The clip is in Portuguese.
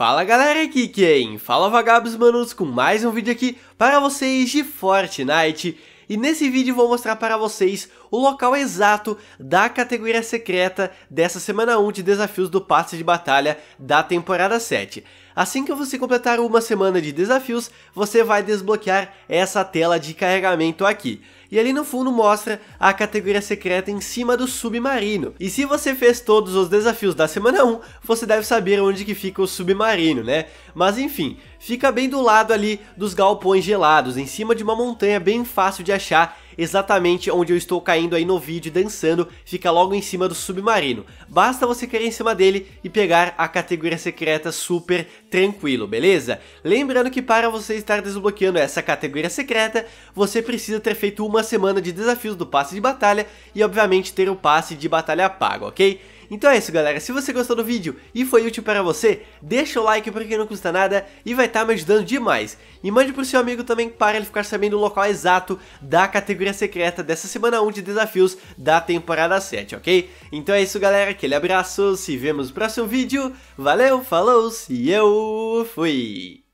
Fala galera aqui quem? É Fala vagabos manos com mais um vídeo aqui para vocês de Fortnite e nesse vídeo vou mostrar para vocês o local exato da categoria secreta dessa semana 1 de desafios do passe de batalha da temporada 7. Assim que você completar uma semana de desafios, você vai desbloquear essa tela de carregamento aqui. E ali no fundo mostra a categoria secreta em cima do submarino. E se você fez todos os desafios da semana 1, você deve saber onde que fica o submarino, né? Mas enfim, fica bem do lado ali dos galpões gelados, em cima de uma montanha bem fácil de achar exatamente onde eu estou caindo aí no vídeo dançando, fica logo em cima do submarino. Basta você cair em cima dele e pegar a categoria secreta super tranquilo, beleza? Lembrando que para você estar desbloqueando essa categoria secreta, você precisa ter feito uma semana de desafios do passe de batalha e obviamente ter o passe de batalha pago, ok? Então é isso galera, se você gostou do vídeo e foi útil para você, deixa o like porque não custa nada e vai estar tá me ajudando demais. E mande pro seu amigo também para ele ficar sabendo o local exato da categoria secreta dessa semana 1 de desafios da temporada 7, ok? Então é isso galera, aquele abraço, se vemos no próximo vídeo, valeu, falou e eu fui!